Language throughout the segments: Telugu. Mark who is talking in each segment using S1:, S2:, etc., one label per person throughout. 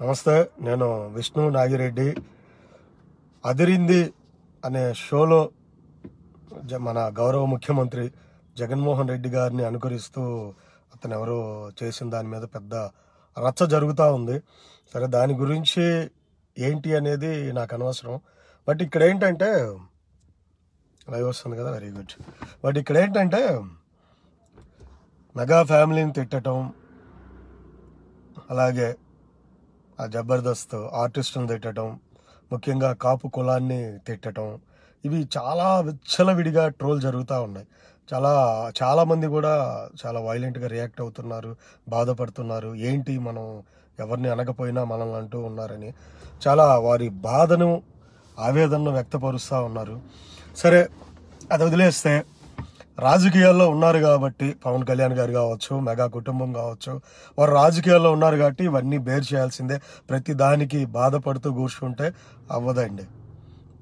S1: నమస్తే నేను విష్ణు నాగిరెడ్డి అదిరింది అనే షోలో మన గౌరవ ముఖ్యమంత్రి జగన్మోహన్ రెడ్డి గారిని అనుకరిస్తూ అతను ఎవరో చేసిన దాని మీద పెద్ద రచ్చ జరుగుతూ ఉంది సరే దాని గురించి ఏంటి అనేది నాకు అనవసరం బట్ ఇక్కడ ఏంటంటే లైవ్ వస్తుంది కదా వెరీ గుడ్ బట్ ఇక్కడ ఏంటంటే మెగా ఫ్యామిలీని తిట్టడం అలాగే ఆ జబర్దస్త్ ఆర్టిస్టును తిట్టడం ముఖ్యంగా కాపు కులాన్ని తిట్టడం ఇవి చాలా విచ్చలవిడిగా ట్రోల్ జరుగుతూ ఉన్నాయి చాలా చాలామంది కూడా చాలా వైలెంట్గా రియాక్ట్ అవుతున్నారు బాధపడుతున్నారు ఏంటి మనం ఎవరిని అనకపోయినా మనల్ని అంటూ ఉన్నారని చాలా వారి బాధను ఆవేదనను వ్యక్తపరుస్తూ ఉన్నారు సరే అది వదిలేస్తే రాజకీయాల్లో ఉన్నారు కాబట్టి పవన్ కళ్యాణ్ గారు కావచ్చు మెగా కుటుంబం కావచ్చు వారు రాజకీయాల్లో ఉన్నారు కాబట్టి ఇవన్నీ బేర్ చేయాల్సిందే ప్రతి దానికి బాధపడుతూ కూర్చుంటే అవ్వదండి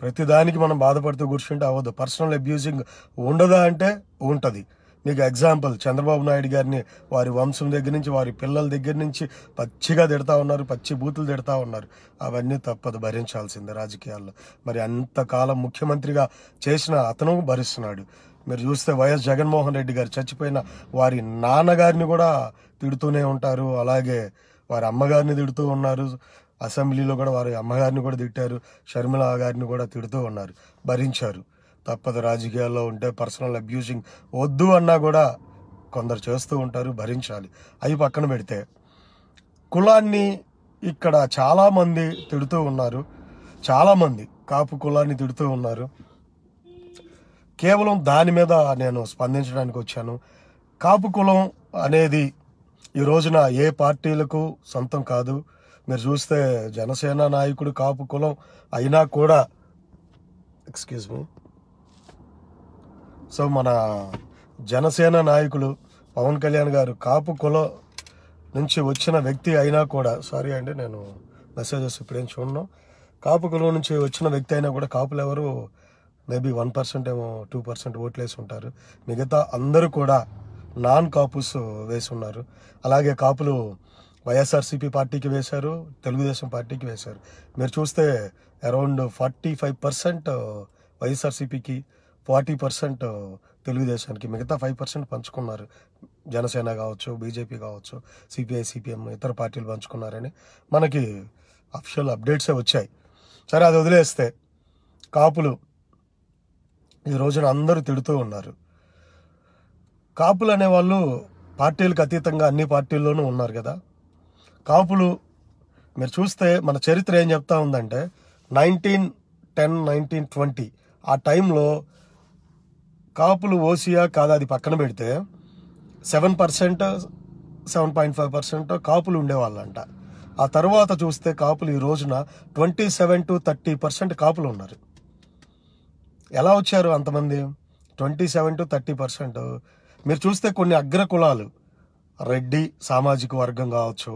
S1: ప్రతి దానికి మనం బాధపడుతూ కూర్చుంటే అవ్వదు పర్సనల్ అబ్యూజింగ్ ఉండదా అంటే ఉంటుంది మీకు ఎగ్జాంపుల్ చంద్రబాబు నాయుడు గారిని వారి వంశం దగ్గర నుంచి వారి పిల్లల దగ్గర నుంచి పచ్చిగా తిడతా ఉన్నారు పచ్చి బూతులు తిడతా ఉన్నారు అవన్నీ తప్పదు భరించాల్సిందే రాజకీయాల్లో మరి అంతకాలం ముఖ్యమంత్రిగా చేసిన అతను భరిస్తున్నాడు మీరు చూస్తే వైఎస్ జగన్మోహన్ రెడ్డి గారు చచ్చిపోయిన వారి నాన్నగారిని కూడా తిడుతూనే ఉంటారు అలాగే వారి అమ్మగారిని తిడుతూ ఉన్నారు అసెంబ్లీలో కూడా వారి అమ్మగారిని కూడా తిట్టారు షర్మిల గారిని కూడా తిడుతూ ఉన్నారు భరించారు తప్పదు రాజకీయాల్లో ఉంటే పర్సనల్ అబ్యూజింగ్ వద్దు అన్నా కూడా కొందరు చేస్తూ ఉంటారు భరించాలి అవి పక్కన పెడితే కులాన్ని ఇక్కడ చాలామంది తిడుతూ ఉన్నారు చాలామంది కాపు కులాన్ని తిడుతూ ఉన్నారు కేవలం దాని మీద నేను స్పందించడానికి వచ్చాను కాపు కులం అనేది ఈ రోజున ఏ పార్టీలకు సొంతం కాదు మీరు చూస్తే జనసేన నాయకుడు కాపు కులం అయినా కూడా ఎక్స్క్యూజ్ మీ సో మన జనసేన నాయకులు పవన్ కళ్యాణ్ గారు కాపు కుల నుంచి వచ్చిన వ్యక్తి అయినా కూడా సారీ అండి నేను మెసేజెస్ ఇప్పుడేం చూడను కాపు కుల నుంచి వచ్చిన వ్యక్తి అయినా కూడా కాపులు ఎవరు మేబీ వన్ పర్సెంట్ ఏమో టూ పర్సెంట్ ఓట్లేసి ఉంటారు మిగతా అందరూ కూడా నాన్ కాపుస్ వేసి ఉన్నారు అలాగే కాపులు వైఎస్ఆర్సీపీ పార్టీకి వేశారు తెలుగుదేశం పార్టీకి వేశారు మీరు చూస్తే అరౌండ్ ఫార్టీ ఫైవ్ పర్సెంట్ వైఎస్ఆర్సీపీకి ఫార్టీ పర్సెంట్ తెలుగుదేశానికి మిగతా ఫైవ్ పర్సెంట్ పంచుకున్నారు జనసేన కావచ్చు బీజేపీ కావచ్చు సిపిఐ సిపిఎం ఇతర పార్టీలు పంచుకున్నారని మనకి అఫిషియల్ అప్డేట్సే వచ్చాయి సరే అది వదిలేస్తే కాపులు ఈ రోజున అందరూ తిడుతూ ఉన్నారు కాపులు అనేవాళ్ళు పార్టీలకు అతీతంగా అన్ని పార్టీల్లోనూ ఉన్నారు కదా కాపులు మీరు చూస్తే మన చరిత్ర ఏం చెప్తా ఉందంటే నైన్టీన్ టెన్ నైన్టీన్ ట్వంటీ ఆ టైంలో కాపులు ఓసియా కాదా అది పక్కన పెడితే seven percent seven point five percent కాపులు ఉండేవాళ్ళంట ఆ తర్వాత చూస్తే కాపులు ఈ రోజున twenty seven to thirty percent కాపులు ఉన్నారు ఎలా వచ్చారు అంతమంది twenty seven to thirty percent మీరు చూస్తే కొన్ని అగ్ర కులాలు రెడ్డి సామాజిక వర్గం కావచ్చు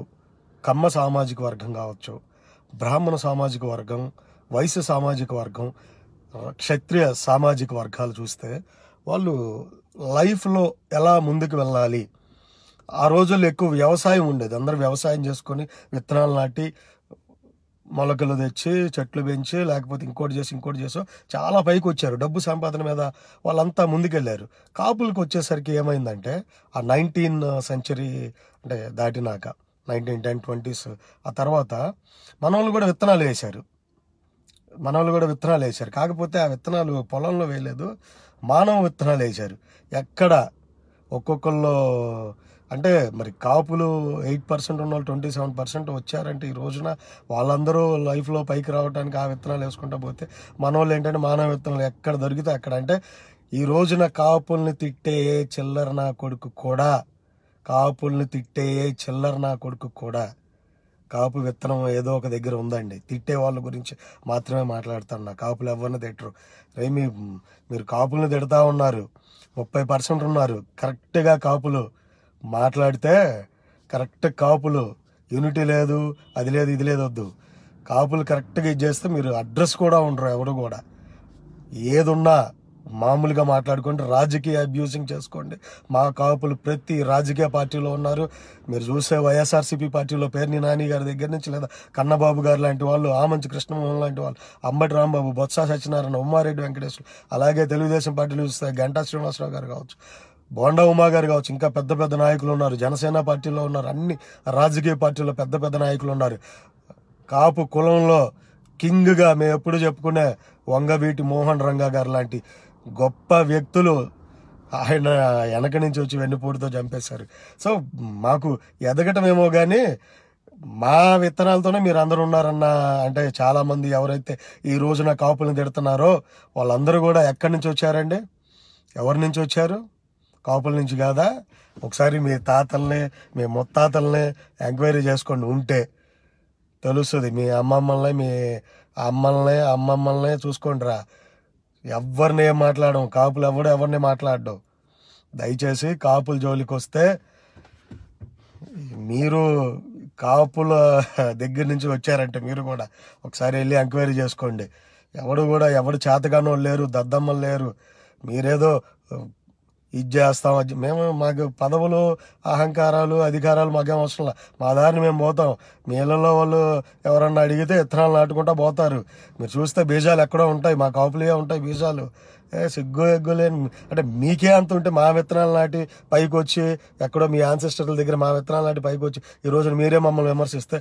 S1: కమ్మ సామాజిక వర్గం కావచ్చు బ్రాహ్మణ సామాజిక వర్గం వైశ్య సామాజిక వర్గం క్షత్రియ సామాజిక వర్గాలు చూస్తే వాళ్ళు లైఫ్లో ఎలా ముందుకు వెళ్ళాలి ఆ రోజుల్లో ఎక్కువ వ్యవసాయం ఉండేది అందరూ వ్యవసాయం చేసుకొని విత్తనాలు నాటి మొలకలు తెచ్చి చెట్లు పెంచి లేకపోతే ఇంకోటి చేసి ఇంకోటి చేసో చాలా పైకి వచ్చారు డబ్బు సంపాదన మీద వాళ్ళంతా ముందుకెళ్ళారు కాపులకు వచ్చేసరికి ఏమైందంటే ఆ నైన్టీన్ సెంచరీ అంటే దాటినాక నైన్టీన్ టెన్ ట్వంటీస్ ఆ తర్వాత మనవాళ్ళు కూడా విత్తనాలు వేశారు మన కూడా విత్తనాలు వేశారు కాకపోతే ఆ విత్తనాలు పొలంలో వేయలేదు మానవ విత్తనాలు వేశారు ఎక్కడ ఒక్కొక్కళ్ళు అంటే మరి కాపులు ఎయిట్ పర్సెంట్ ఉన్న వాళ్ళు ట్వంటీ సెవెన్ పర్సెంట్ వచ్చారంటే ఈ రోజున వాళ్ళందరూ లైఫ్లో పైకి రావడానికి ఆ విత్తనాలు వేసుకుంటా పోతే మన వాళ్ళు ఏంటంటే మానవ విత్తనాలు ఎక్కడ దొరికితే అక్కడ అంటే ఈ రోజున కాపుల్ని తిట్టే చిల్లర నా కొడుకు కూడా కాపుల్ని తిట్టే చిల్లర నా కొడుకు కూడా కాపు విత్తనం ఏదో ఒక దగ్గర ఉందండి తిట్టే వాళ్ళ గురించి మాత్రమే మాట్లాడుతున్నా కాపులు ఎవరిని తిట్టరు రే మీ మీరు కాపులను తిడతా ఉన్నారు ముప్పై పర్సెంట్ ఉన్నారు కరెక్ట్గా కాపులు మాట్లాడితే కరెక్ట్ కాపులు యూనిటీ లేదు అది లేదు ఇది లేదు వద్దు కాపులు కరెక్ట్గా ఇది చేస్తే మీరు అడ్రస్ కూడా ఉండరు ఎవరు కూడా ఏదున్నా మామూలుగా మాట్లాడుకోండి రాజకీయ అబ్యూజింగ్ చేసుకోండి మా కాపులు ప్రతి రాజకీయ పార్టీలో ఉన్నారు మీరు చూసే వైఎస్ఆర్సీపీ పార్టీలో పేర్ని నాని గారి దగ్గర నుంచి లేదా కన్నబాబు గారు లాంటి వాళ్ళు ఆమంచి కృష్ణమోహన్ లాంటి వాళ్ళు అంబటి రాంబాబు బొత్స సత్యనారాయణ ఉమ్మారెడ్డి వెంకటేశ్వరు అలాగే తెలుగుదేశం పార్టీలు చూస్తే గంటా శ్రీనివాసరావు గారు కావచ్చు బోండా ఉమా గారు కావచ్చు ఇంకా పెద్ద పెద్ద నాయకులు ఉన్నారు జనసేన పార్టీలో ఉన్నారు అన్ని రాజకీయ పార్టీలో పెద్ద పెద్ద నాయకులు ఉన్నారు కాపు కులంలో కింగ్గా మేము ఎప్పుడు చెప్పుకునే వంగవీటి మోహన్ రంగా గారు లాంటి గొప్ప వ్యక్తులు ఆయన వెనక నుంచి వచ్చి వెన్నుపోటుతో చంపేశారు సో మాకు ఎదగటమేమో కానీ మా విత్తనాలతోనే మీరు అందరూ ఉన్నారన్న అంటే చాలామంది ఎవరైతే ఈ రోజున కాపులను తిడుతున్నారో వాళ్ళందరూ కూడా ఎక్కడి నుంచి వచ్చారండి ఎవరి నుంచి వచ్చారు కాపుల నుంచి కాదా ఒకసారి మీ తాతల్ని మీ ముత్తాతల్ని ఎంక్వైరీ చేసుకోండి ఉంటే తెలుస్తుంది మీ అమ్మమ్మల్ని మీ అమ్మల్ని అమ్మమ్మల్ని చూసుకోండి రా ఎవరిని ఏం మాట్లాడడం కాపులు ఎవడు ఎవరిని మాట్లాడడం దయచేసి కాపుల జోలికి వస్తే మీరు కాపుల దగ్గర నుంచి వచ్చారంటే మీరు కూడా ఒకసారి వెళ్ళి ఎంక్వైరీ చేసుకోండి ఎవడు కూడా ఎవడు చేతగానో లేరు దద్దమ్మలు లేరు మీరేదో ఇది చేస్తాం అది మేము మాకు పదవులు అహంకారాలు అధికారాలు మాకేం అవసరం లేదు మా దారిని మేము పోతాం నీళ్ళలో వాళ్ళు ఎవరన్నా అడిగితే ఇత్తనాలు నాటుకుంటా పోతారు మీరు చూస్తే బీజాలు ఎక్కడో ఉంటాయి మా కాపులుగా ఉంటాయి బీజాలు ఏ సిగ్గు ఎగ్గు లేని అంటే మీకే అంత ఉంటే మా విత్తనాలు నాటి పైకి వచ్చి ఎక్కడో మీ ఆన్సిస్టర్ల దగ్గర మా విత్తనాలు నాటి పైకి వచ్చి ఈ రోజున మీరే మమ్మల్ని విమర్శిస్తే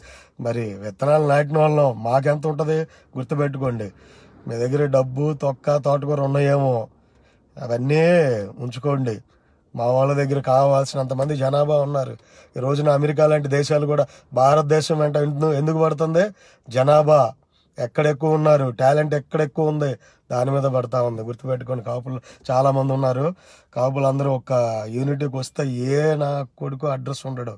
S1: మరి విత్తనాలు నాటిన వాళ్ళం మాకెంత ఉంటుంది గుర్తుపెట్టుకోండి మీ దగ్గర డబ్బు తొక్క తోటకూర ఉన్నాయేమో అవన్నీ ఉంచుకోండి మా వాళ్ళ దగ్గర కావాల్సినంత మంది జనాభా ఉన్నారు ఈ రోజున అమెరికా లాంటి దేశాలు కూడా భారతదేశం వెంట ఎందుకు పడుతుంది జనాభా ఎక్కడ ఎక్కువ ఉన్నారు టాలెంట్ ఎక్కడ ఎక్కువ ఉంది దాని మీద పడతా ఉంది గుర్తుపెట్టుకోండి కాపులు చాలామంది ఉన్నారు కాపులు అందరూ ఒక యూనిటీకి వస్తే ఏ నా కొడుకు అడ్రస్ ఉండడు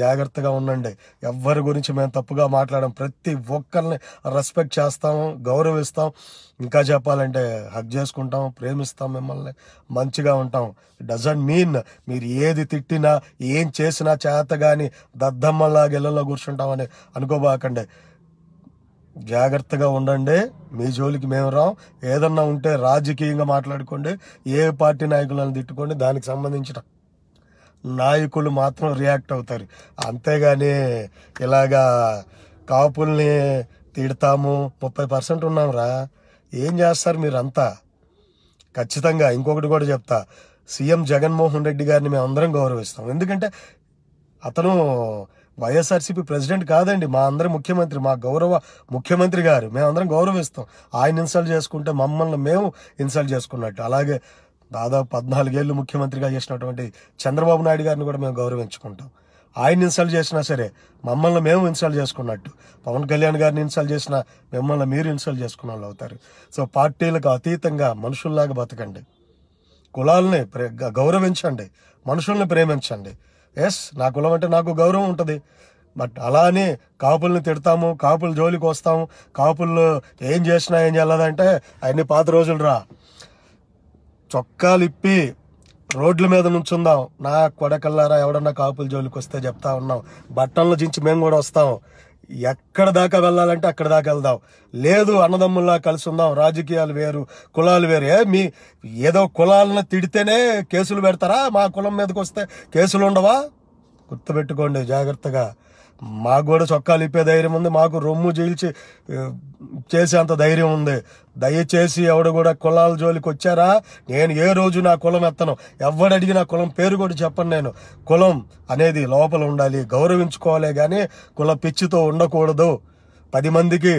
S1: జాగ్రత్తగా ఉండండి ఎవరి గురించి మేము తప్పుగా మాట్లాడడం ప్రతి ఒక్కరిని రెస్పెక్ట్ చేస్తాము గౌరవిస్తాం ఇంకా చెప్పాలంటే హక్ చేసుకుంటాం ప్రేమిస్తాం మిమ్మల్ని మంచిగా ఉంటాం డజంట్ మీన్ మీరు ఏది తిట్టినా ఏం చేసినా చేత కానీ దద్దమ్మలాగా ఇళ్ళలో కూర్చుంటామని అనుకోబాకండి జాగ్రత్తగా ఉండండి మీ జోలికి మేము రాం ఏదన్నా ఉంటే రాజకీయంగా మాట్లాడుకోండి ఏ పార్టీ నాయకులను తిట్టుకోండి దానికి సంబంధించిన నాయకులు మాత్రం రియాక్ట్ అవుతారు అంతేగాని ఇలాగా కాపుల్ని తిడతాము ముప్పై పర్సెంట్ ఉన్నాంరా ఏం చేస్తారు మీరంతా ఖచ్చితంగా ఇంకొకటి కూడా చెప్తా సీఎం జగన్మోహన్ రెడ్డి గారిని మేము అందరం గౌరవిస్తాం ఎందుకంటే అతను వైఎస్ఆర్సీపీ ప్రెసిడెంట్ కాదండి మా అందరి ముఖ్యమంత్రి మా గౌరవ ముఖ్యమంత్రి గారు మేమందరం గౌరవిస్తాం ఆయన ఇన్సల్ట్ చేసుకుంటే మమ్మల్ని మేము ఇన్సల్ట్ చేసుకున్నట్టు అలాగే దాదాపు పద్నాలుగేళ్ళు ముఖ్యమంత్రిగా చేసినటువంటి చంద్రబాబు నాయుడు గారిని కూడా మేము గౌరవించుకుంటాం ఆయన ఇన్సల్ట్ చేసినా సరే మమ్మల్ని మేము ఇన్సల్ట్ చేసుకున్నట్టు పవన్ కళ్యాణ్ గారిని ఇన్సల్ట్ చేసినా మిమ్మల్ని మీరు ఇన్సల్ట్ చేసుకున్న వాళ్ళు అవుతారు సో పార్టీలకు అతీతంగా మనుషుల్లాగా బతకండి కులాలని గౌరవించండి మనుషుల్ని ప్రేమించండి ఎస్ నా కులం అంటే నాకు గౌరవం ఉంటుంది బట్ అలానే కాపుల్ని తిడతాము కాపులు జోలికి వస్తాము కాపులు ఏం చేసినా ఏం చేయాలంటే అన్ని పాత రోజులు రా చొక్కాలు ఇప్పి రోడ్ల మీద నుంచుందాం నా కొడకల్లారా ఎవడన్నా కాపులు జోలికి వస్తే చెప్తా ఉన్నాం బట్టలను జించి మేము కూడా వస్తాం ఎక్కడ దాకా వెళ్ళాలంటే అక్కడ దాకా వెళ్దాం లేదు అన్నదమ్ముల్లా కలిసి ఉందాం రాజకీయాలు వేరు కులాలు వేరు ఏ మీ ఏదో కులాలను తిడితేనే కేసులు పెడతారా మా కులం మీదకి వస్తే కేసులు ఉండవా గుర్తుపెట్టుకోండి జాగ్రత్తగా మాకు కూడా చొక్కాలు ఇప్పే ధైర్యం ఉంది మాకు రొమ్ము జీల్చి చేసేంత ధైర్యం ఉంది దయచేసి ఎవడు కూడా కులాల జోలికి వచ్చారా నేను ఏ రోజు నా కులం ఎత్తను ఎవడు అడిగినా కులం పేరు కూడా చెప్పను నేను కులం అనేది లోపల ఉండాలి గౌరవించుకోవాలి కానీ కుల పిచ్చితో ఉండకూడదు పది మందికి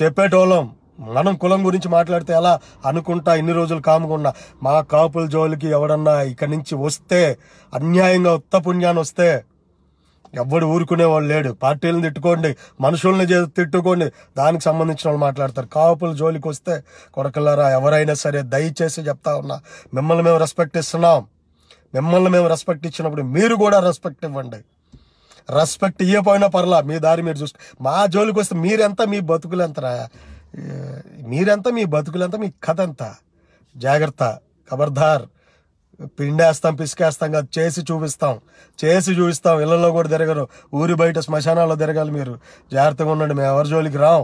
S1: చెప్పేటోళ్ళం మనం కులం గురించి మాట్లాడితే ఎలా అనుకుంటా ఇన్ని రోజులు కాముకున్నా మా కాపుల జోలికి ఎవడన్నా ఇక్కడి నుంచి వస్తే అన్యాయంగా ఉత్తపుణ్యాన్ని వస్తే ఎవ్వడు వాళ్ళు లేడు పార్టీలను తిట్టుకోండి మనుషుల్ని తిట్టుకోండి దానికి సంబంధించిన వాళ్ళు మాట్లాడతారు కాపులు జోలికి వస్తే కొడకల్లారా ఎవరైనా సరే దయచేసి చెప్తా ఉన్నా మిమ్మల్ని మేము రెస్పెక్ట్ ఇస్తున్నాం మిమ్మల్ని మేము రెస్పెక్ట్ ఇచ్చినప్పుడు మీరు కూడా రెస్పెక్ట్ ఇవ్వండి రెస్పెక్ట్ ఇవ్వకపోయినా పర్లా మీ దారి మీరు చూస్తే మా జోలికి వస్తే మీరెంత మీ బతుకులు బతుకులంతరా మీరెంత మీ బతుకులంతా మీ కథ ఎంత జాగ్రత్త ఖబర్దార్ పిండేస్తాం పిసికేస్తాం కాదు చేసి చూపిస్తాం చేసి చూపిస్తాం ఇళ్ళల్లో కూడా తిరగరు ఊరి బయట శ్మశానాల్లో తిరగాలి మీరు జాగ్రత్తగా ఉండండి మేము ఎవరి జోలికి రాం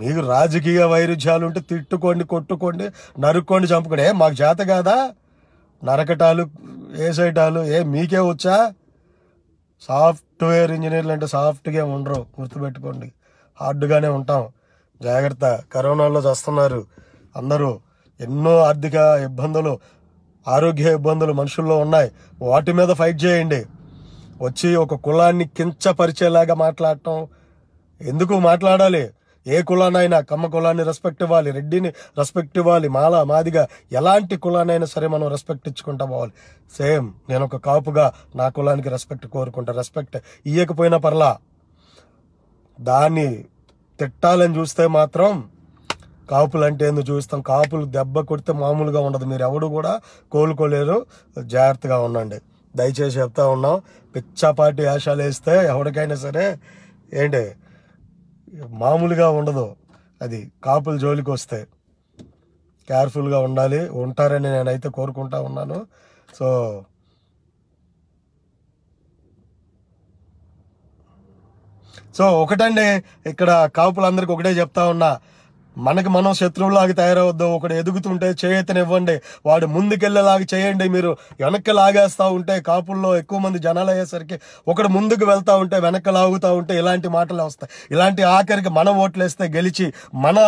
S1: మీకు రాజకీయ వైరుధ్యాలు ఉంటే తిట్టుకోండి కొట్టుకోండి నరుక్కోండి చంపుకోండి ఏ మాకు జాత కాదా నరకటాలు సైటాలు ఏ మీకే వచ్చా సాఫ్ట్వేర్ ఇంజనీర్లు అంటే సాఫ్ట్గా ఉండరు గుర్తుపెట్టుకోండి హార్డ్గానే ఉంటాం జాగ్రత్త కరోనాలో చేస్తున్నారు అందరూ ఎన్నో ఆర్థిక ఇబ్బందులు ఆరోగ్య ఇబ్బందులు మనుషుల్లో ఉన్నాయి వాటి మీద ఫైట్ చేయండి వచ్చి ఒక కులాన్ని కించపరిచేలాగా మాట్లాడటం ఎందుకు మాట్లాడాలి ఏ కులానైనా కమ్మ కులాన్ని రెస్పెక్ట్ ఇవ్వాలి రెడ్డిని రెస్పెక్ట్ ఇవ్వాలి మాల మాదిగా ఎలాంటి కులానైనా సరే మనం రెస్పెక్ట్ ఇచ్చుకుంటా పోవాలి సేమ్ నేను ఒక కాపుగా నా కులానికి రెస్పెక్ట్ కోరుకుంటా రెస్పెక్ట్ ఇయ్యకపోయినా పర్లా దాన్ని తిట్టాలని చూస్తే మాత్రం కాపులు అంటే ఎందుకు చూపిస్తాం కాపులు దెబ్బ కొడితే మామూలుగా ఉండదు మీరు ఎవడు కూడా కోలుకోలేరు జాగ్రత్తగా ఉండండి దయచేసి చెప్తా ఉన్నాం పిచ్చాపాటి వేషాలు వేస్తే ఎవరికైనా సరే ఏంటి మామూలుగా ఉండదు అది కాపులు జోలికి వస్తే కేర్ఫుల్గా ఉండాలి ఉంటారని నేనైతే కోరుకుంటా ఉన్నాను సో సో ఒకటండి ఇక్కడ కాపులందరికీ ఒకటే చెప్తా ఉన్నా మనకి మనం శత్రువులాగా తయారవద్దు ఒకడు ఎదుగుతుంటే చేయతనివ్వండి వాడు ముందుకెళ్ళేలాగా చేయండి మీరు వెనక్కి లాగేస్తూ ఉంటే కాపుల్లో ఎక్కువ మంది జనాలు అయ్యేసరికి ఒకడు ముందుకు వెళ్తూ ఉంటే వెనక్కి లాగుతూ ఉంటే ఇలాంటి మాటలు వస్తాయి ఇలాంటి ఆఖరికి మన వేస్తే గెలిచి మన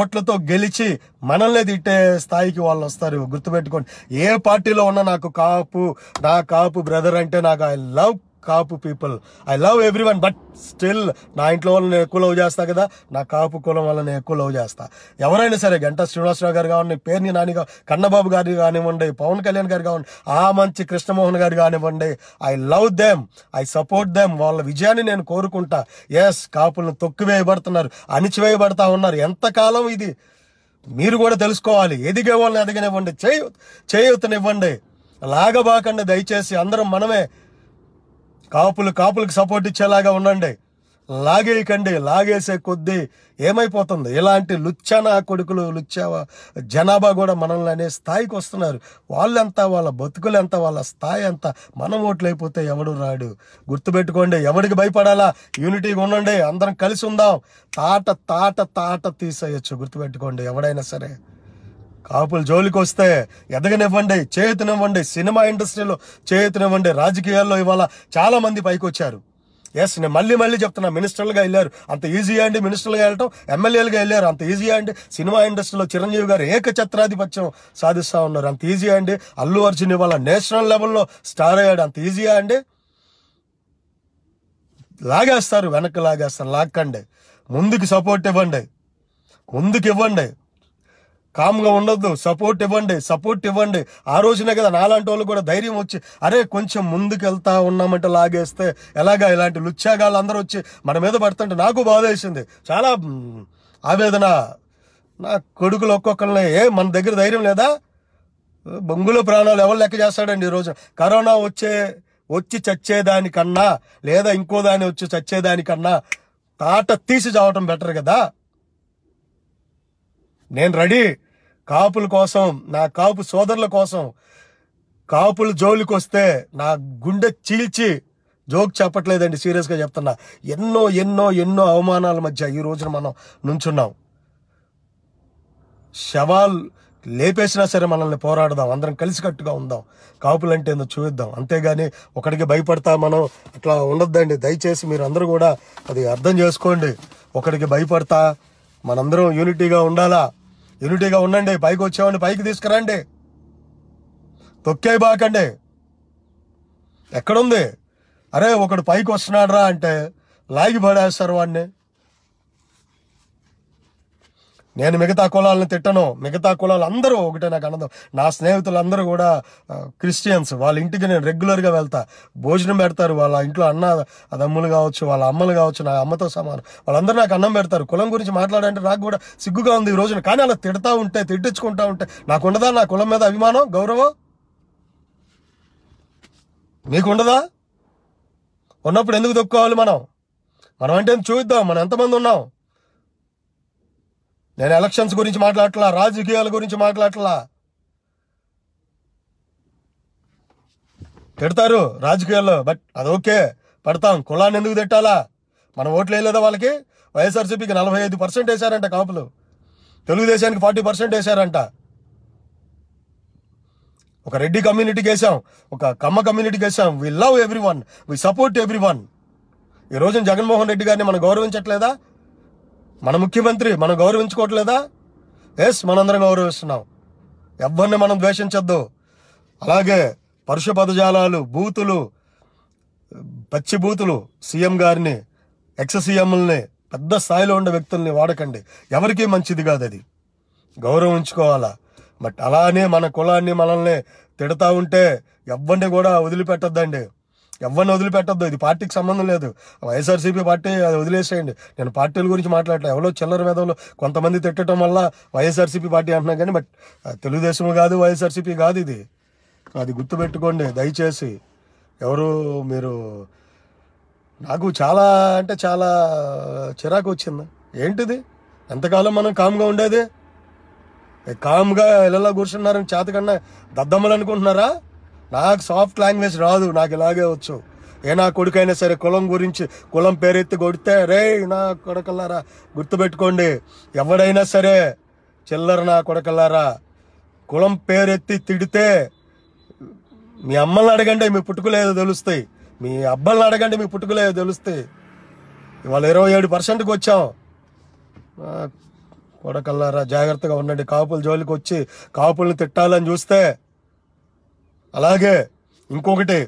S1: ఓట్లతో గెలిచి మనల్నే తిట్టే స్థాయికి వాళ్ళు వస్తారు గుర్తుపెట్టుకోండి ఏ పార్టీలో ఉన్నా నాకు కాపు నా కాపు బ్రదర్ అంటే నాకు I love Kapu people I love everyone but still నా ఇంట్లో వాళ్ళని నేను ఎక్కువ లవ్ చేస్తా కదా నా కాపు కులం నేను ఎక్కువ లవ్ చేస్తా ఎవరైనా సరే గంట శ్రీనివాసరావు గారు కావండి పేర్ని నాని కన్నబాబు గారు కానివ్వండి పవన్ కళ్యాణ్ గారు కావండి ఆ మంచి కృష్ణమోహన్ గారు కానివ్వండి I love them I support them వాళ్ళ విజయాన్ని నేను కోరుకుంటా ఎస్ కాపులను తొక్కివేయబడుతున్నారు అణిచివేయబడతా ఉన్నారు ఎంతకాలం ఇది మీరు కూడా తెలుసుకోవాలి ఎదిగే వాళ్ళని ఎదగనివ్వండి చేయు చేయుతనివ్వండి లాగబాకండి దయచేసి అందరం మనమే కాపులు కాపులకు సపోర్ట్ ఇచ్చేలాగా ఉండండి లాగేయకండి లాగేసే కొద్దీ ఏమైపోతుంది ఇలాంటి లుచ్చన కొడుకులు లుచ్చా జనాభా కూడా మనల్ని అనే స్థాయికి వస్తున్నారు వాళ్ళెంత వాళ్ళ బతుకులు ఎంత వాళ్ళ స్థాయి ఎంత మనం అయిపోతే ఎవడు రాడు గుర్తుపెట్టుకోండి ఎవడికి భయపడాలా యూనిటీగా ఉండండి అందరం కలిసి ఉందాం తాట తాట తాట తీసేయచ్చు గుర్తుపెట్టుకోండి ఎవడైనా సరే కాపులు జోలికి వస్తే ఎదగనివ్వండి చేతినివ్వండి సినిమా ఇండస్ట్రీలో చేతినివ్వండి రాజకీయాల్లో ఇవాళ చాలా మంది పైకి వచ్చారు ఎస్ నేను మళ్ళీ మళ్ళీ చెప్తున్నా మినిస్టర్లుగా వెళ్ళారు అంత ఈజీ అండి మినిస్టర్లుగా వెళ్ళటం ఎమ్మెల్యేలుగా వెళ్ళారు అంత ఈజీ అండి సినిమా ఇండస్ట్రీలో చిరంజీవి గారు ఏకఛత్రాధిపత్యం సాధిస్తూ ఉన్నారు అంత ఈజీ అండి అల్లు అర్జున్ ఇవాళ నేషనల్ లెవెల్లో స్టార్ అయ్యాడు అంత ఈజీ అండి లాగేస్తారు వెనక్కి లాగేస్తారు లాక్కండి ముందుకు సపోర్ట్ ఇవ్వండి ముందుకు ఇవ్వండి కామ్గా ఉండొద్దు సపోర్ట్ ఇవ్వండి సపోర్ట్ ఇవ్వండి ఆ రోజునే కదా నాలాంటి వాళ్ళు కూడా ధైర్యం వచ్చి అరే కొంచెం ముందుకెళ్తా ఉన్నామంటే లాగేస్తే ఎలాగా ఇలాంటి లుచ్చాగాళ్ళు అందరూ వచ్చి మన మీద పడుతుంటే నాకు బాధేసింది చాలా ఆవేదన నా కొడుకులు ఒక్కొక్కరిని ఏ మన దగ్గర ధైర్యం లేదా బొంగులో ప్రాణాలు ఎవరు లెక్క చేస్తాడండి ఈరోజు కరోనా వచ్చే వచ్చి చచ్చేదానికన్నా లేదా ఇంకో దాని వచ్చి చచ్చేదానికన్నా తాట తీసి చావటం బెటర్ కదా నేను రెడీ కాపుల కోసం నా కాపు సోదరుల కోసం కాపుల జోలికి వస్తే నా గుండె చీల్చి జోక్ చెప్పట్లేదండి సీరియస్గా చెప్తున్నా ఎన్నో ఎన్నో ఎన్నో అవమానాల మధ్య ఈ రోజున మనం నుంచున్నాం శవాల్ లేపేసినా సరే మనల్ని పోరాడదాం అందరం కలిసికట్టుగా ఉందాం కాపులంటే ఏందో చూద్దాం అంతేగాని ఒకడికి భయపడతా మనం అట్లా ఉండొద్దండి దయచేసి మీరు అందరూ కూడా అది అర్థం చేసుకోండి ఒకడికి భయపడతా మనందరం యూనిటీగా ఉండాలా యూనిటీగా ఉండండి పైకి వచ్చేవాడిని పైకి తీసుకురండి తొక్కే బాకండి ఎక్కడుంది అరే ఒకడు పైకి వస్తున్నాడు రా అంటే లాగి పడేస్తారు వాడిని నేను మిగతా కులాలను తిట్టను మిగతా కులాలు అందరూ ఒకటే నాకు ఆనందం నా స్నేహితులు అందరూ కూడా క్రిస్టియన్స్ వాళ్ళ ఇంటికి నేను రెగ్యులర్గా వెళ్తా భోజనం పెడతారు వాళ్ళ ఇంట్లో అన్న అదమ్ములు కావచ్చు వాళ్ళ అమ్మలు కావచ్చు నా అమ్మతో సమానం వాళ్ళందరూ నాకు అన్నం పెడతారు కులం గురించి మాట్లాడంటే నాకు కూడా సిగ్గుగా ఉంది ఈ రోజున కానీ అలా తిడతా ఉంటే తిట్టించుకుంటా ఉంటే నాకుండదా నా కులం మీద అభిమానం గౌరవం ఉండదా ఉన్నప్పుడు ఎందుకు దొక్కోవాలి మనం మనం అంటే చూద్దాం మనం ఎంతమంది ఉన్నాం నేను ఎలక్షన్స్ గురించి మాట్లాడట్లా రాజకీయాల గురించి మాట్లాడట్లా పెడతారు రాజకీయాల్లో బట్ అది ఓకే పెడతాం కులాన్ని ఎందుకు తిట్టాలా మనం ఓట్లు వేయలేదా వాళ్ళకి వైఎస్ఆర్సీపీకి నలభై ఐదు పర్సెంట్ వేశారంట కాపులు తెలుగుదేశానికి ఫార్టీ పర్సెంట్ వేశారంట ఒక రెడ్డి కమ్యూనిటీకి వేసాం ఒక కమ్మ కమ్యూనిటీకి వేసాం we love everyone we support everyone ఈ రోజున జగన్మోహన్ రెడ్డి గారిని మనం గౌరవించట్లేదా మన ముఖ్యమంత్రి మనం గౌరవించుకోవట్లేదా ఎస్ మనందరం గౌరవిస్తున్నాం ఎవరిని మనం ద్వేషించద్దు అలాగే పరుష పదజాలాలు బూతులు పచ్చి బూతులు సీఎం గారిని ఎక్స్ సీఎంలని పెద్ద స్థాయిలో ఉండే వ్యక్తుల్ని వాడకండి ఎవరికి మంచిది కాదు అది గౌరవించుకోవాలా బట్ అలానే మన కులాన్ని మనల్ని తిడతా ఉంటే ఎవరిని కూడా వదిలిపెట్టద్దండి ఎవరిని వదిలిపెట్టద్దు ఇది పార్టీకి సంబంధం లేదు వైఎస్ఆర్సీపీ పార్టీ అది వదిలేసేయండి నేను పార్టీల గురించి మాట్లాడటం ఎవరో చిల్లర మేధవులు కొంతమంది తిట్టడం వల్ల వైఎస్ఆర్సీపీ పార్టీ అంటున్నాం కానీ బట్ తెలుగుదేశం కాదు వైఎస్ఆర్సీపీ కాదు ఇది అది గుర్తుపెట్టుకోండి దయచేసి ఎవరు మీరు నాకు చాలా అంటే చాలా చిరాకు వచ్చింది ఏంటిది ఎంతకాలం మనం కామ్గా ఉండేది కామ్గా ఇళ్ళలో కూర్చున్నారని చేతకన్నా దద్దమ్మలు అనుకుంటున్నారా నాకు సాఫ్ట్ లాంగ్వేజ్ రాదు నాకు ఇలాగే వచ్చు ఏ నా కొడుకైనా సరే కులం గురించి కులం పేరెత్తి కొడితే రే నా కొడకల్లారా గుర్తుపెట్టుకోండి ఎవడైనా సరే చిల్లర నా కొడకల్లారా కులం పేరెత్తి తిడితే మీ అమ్మల్ని అడగండి మీ పుట్టుకులేదు తెలుస్తాయి మీ అబ్బల్ని అడగండి మీ పుట్టుకులేదు తెలుస్తాయి ఇవాళ ఇరవై ఏడు పర్సెంట్కి వచ్చాం కొడకల్లారా జాగ్రత్తగా ఉండండి కాపుల జోలికి వచ్చి కాపుల్ని తిట్టాలని చూస్తే అలాగే ఇంకొకటి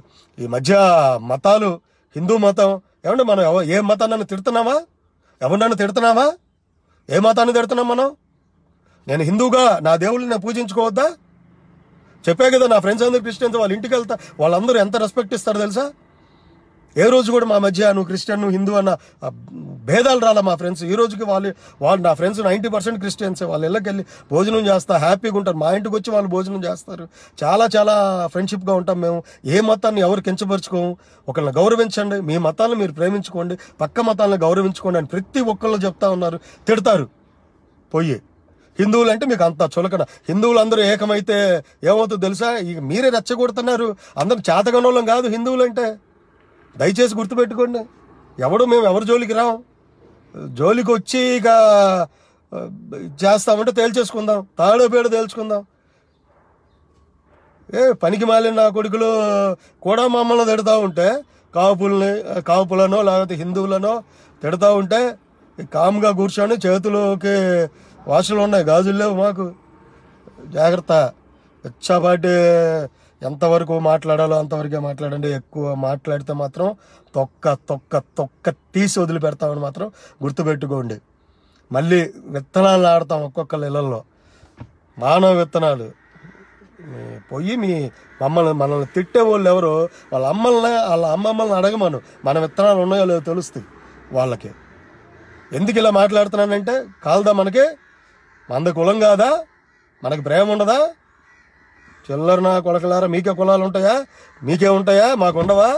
S1: ఈ మధ్య మతాలు హిందూ మతం ఏమంటే మనం ఏ మతాన్ని తిడుతున్నామా ఎవరినన్ను తిడుతున్నామా ఏ మతాన్ని తిడుతున్నాం మనం నేను హిందూగా నా దేవుళ్ళని నేను పూజించుకోవద్దా చెప్పే కదా నా ఫ్రెండ్స్ అందరు క్రిస్టియన్స్ వాళ్ళ ఇంటికి వెళ్తా వాళ్ళందరూ ఎంత రెస్పెక్ట్ ఇస్తారు తెలుసా ఏ రోజు కూడా మా మధ్య నువ్వు క్రిస్టియన్ నువ్వు హిందూ అన్న భేదాలు రాలా మా ఫ్రెండ్స్ ఈ రోజుకి వాళ్ళు వాళ్ళు నా ఫ్రెండ్స్ నైంటీ పర్సెంట్ క్రిస్టియన్స్ వాళ్ళు ఇళ్ళకెళ్ళి భోజనం చేస్తా హ్యాపీగా ఉంటారు మా ఇంటికి వచ్చి వాళ్ళు భోజనం చేస్తారు చాలా చాలా ఫ్రెండ్షిప్గా ఉంటాం మేము ఏ మతాన్ని ఎవరు కించపరుచుకోము ఒకళ్ళని గౌరవించండి మీ మతాలను మీరు ప్రేమించుకోండి పక్క మతాలను గౌరవించుకోండి అని ప్రతి ఒక్కళ్ళు చెప్తా ఉన్నారు తిడతారు పోయి హిందువులు అంటే మీకు అంత చులకన హిందువులు అందరూ ఏకమైతే ఏమవుతుందో తెలుసా ఇక మీరే రెచ్చగొడుతున్నారు అందరం చేతగనోళ్ళం కాదు హిందువులు అంటే దయచేసి గుర్తుపెట్టుకోండి ఎవడు మేము ఎవరు జోలికి రాం జోలికి వచ్చి ఇక చేస్తామంటే తేల్చేసుకుందాం తాడో పేడో తేల్చుకుందాం ఏ పనికి మాలిన నా కొడుకులు కూడా మమ్మల్ని తిడతా ఉంటే కాపుల్ని కాపులనో లేకపోతే హిందువులనో తిడతా ఉంటే కామ్గా కూర్చొని చేతులకి వాసులు ఉన్నాయి గాజులు లేవు మాకు జాగ్రత్త ఇచ్చాపాటి ఎంతవరకు మాట్లాడాలో అంతవరకే మాట్లాడండి ఎక్కువ మాట్లాడితే మాత్రం తొక్క తొక్క తొక్క తీసి వదిలిపెడతామని మాత్రం గుర్తుపెట్టుకోండి మళ్ళీ విత్తనాలు ఆడతాం ఒక్కొక్క ఇళ్ళల్లో మానవ విత్తనాలు పోయి మీ మమ్మల్ని మనల్ని తిట్టే వాళ్ళు ఎవరు వాళ్ళ అమ్మల్ని వాళ్ళ అమ్మమ్మల్ని అడగమను మన విత్తనాలు ఉన్నాయో లేదో తెలుస్తుంది వాళ్ళకి ఎందుకు ఇలా మాట్లాడుతున్నానంటే కాలుదా మనకి మంద కులం కాదా మనకి ప్రేమ ఉండదా చిల్లర నా కొడకలారా మీకే కులాలు ఉంటాయా మీకే ఉంటాయా మాకు ఉండవా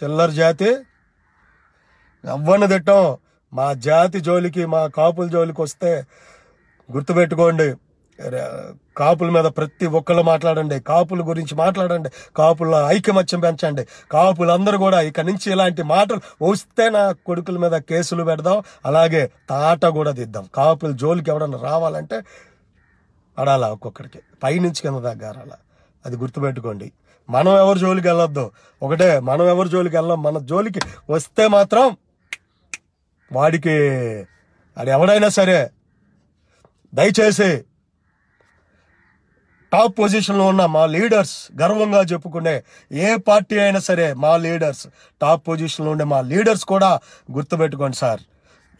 S1: చిల్లర జాతి ఎవ్వని తిట్టం మా జాతి జోలికి మా కాపుల జోలికి వస్తే గుర్తుపెట్టుకోండి కాపుల మీద ప్రతి ఒక్కళ్ళు మాట్లాడండి కాపుల గురించి మాట్లాడండి కాపుల ఐకమత్యం పెంచండి కాపులందరూ కూడా ఇక నుంచి ఇలాంటి మాటలు వస్తే నా కొడుకుల మీద కేసులు పెడదాం అలాగే తాట కూడా దిద్దాం కాపుల జోలికి ఎవడన్నా రావాలంటే అడాల ఒక్కొక్కడికి పైనుంచి కింద దాకా అరాల అది గుర్తుపెట్టుకోండి మనం ఎవరి జోలికి వెళ్ళొద్దు ఒకటే మనం ఎవరి జోలికి వెళ్ళాం మన జోలికి వస్తే మాత్రం వాడికి అది ఎవడైనా సరే దయచేసి టాప్ పొజిషన్లో ఉన్న మా లీడర్స్ గర్వంగా చెప్పుకునే ఏ పార్టీ అయినా సరే మా లీడర్స్ టాప్ పొజిషన్లో ఉండే మా లీడర్స్ కూడా గుర్తుపెట్టుకోండి సార్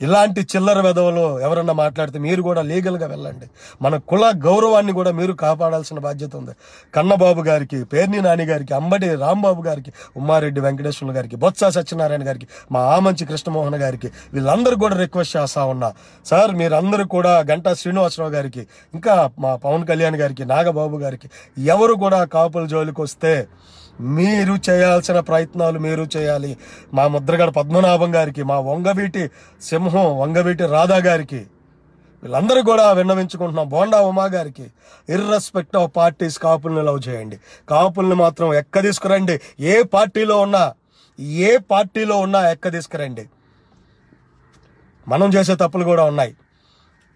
S1: ఇలాంటి చిల్లర వెధవలు ఎవరన్నా మాట్లాడితే మీరు కూడా లీగల్గా వెళ్ళండి మన కుల గౌరవాన్ని కూడా మీరు కాపాడాల్సిన బాధ్యత ఉంది కన్నబాబు గారికి పేర్ని నాని గారికి అంబటి రాంబాబు గారికి ఉమ్మారెడ్డి వెంకటేశ్వరులు గారికి బొత్స సత్యనారాయణ గారికి మా ఆమంచి కృష్ణమోహన్ గారికి వీళ్ళందరూ కూడా రిక్వెస్ట్ చేస్తా ఉన్నా సార్ మీరందరూ కూడా గంటా శ్రీనివాసరావు గారికి ఇంకా మా పవన్ కళ్యాణ్ గారికి నాగబాబు గారికి ఎవరు కూడా కాపుల జోలికి వస్తే మీరు చేయాల్సిన ప్రయత్నాలు మీరు చేయాలి మా ముద్రగడ పద్మనాభం గారికి మా వంగవీటి సింహం వంగవీటి రాధా గారికి వీళ్ళందరూ కూడా విన్నవించుకుంటున్నాం బోండా ఉమా గారికి ఇర్రెస్పెక్ట్ ఆఫ్ పార్టీస్ కాపుల్ని లవ్ చేయండి కాపుల్ని మాత్రం ఎక్క తీసుకురండి ఏ పార్టీలో ఉన్నా ఏ పార్టీలో ఉన్నా ఎక్క తీసుకురండి మనం చేసే తప్పులు కూడా ఉన్నాయి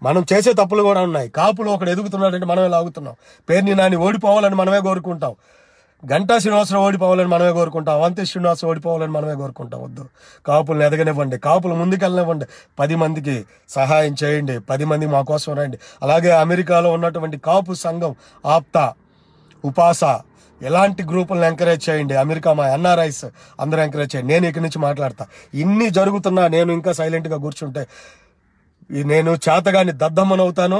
S1: మనం చేసే తప్పులు కూడా ఉన్నాయి కాపులు ఒకడు ఎదుగుతున్నాడంటే మనమే లాగుతున్నాం పేరుని నాని ఓడిపోవాలని మనమే కోరుకుంటాం గంటా శ్రీనివాసరావు ఓడిపోవాలని మనమే కోరుకుంటాం అవంతి శ్రీనివాసరావు ఓడిపోవాలని మనమే కోరుకుంటాం వద్దు కాపులను ఎదగనివ్వండి కాపులు ముందుకెళ్ళనివ్వండి పది మందికి సహాయం చేయండి పది మంది మా కోసం రండి అలాగే అమెరికాలో ఉన్నటువంటి కాపు సంఘం ఆప్త ఉపాస ఎలాంటి గ్రూపులను ఎంకరేజ్ చేయండి అమెరికా మా ఎన్ఆర్ఐస్ అందరూ ఎంకరేజ్ చేయండి నేను ఇక్కడి నుంచి మాట్లాడతా ఇన్ని జరుగుతున్నా నేను ఇంకా సైలెంట్గా కూర్చుంటే నేను చేతగాని దద్దమ్మనవుతాను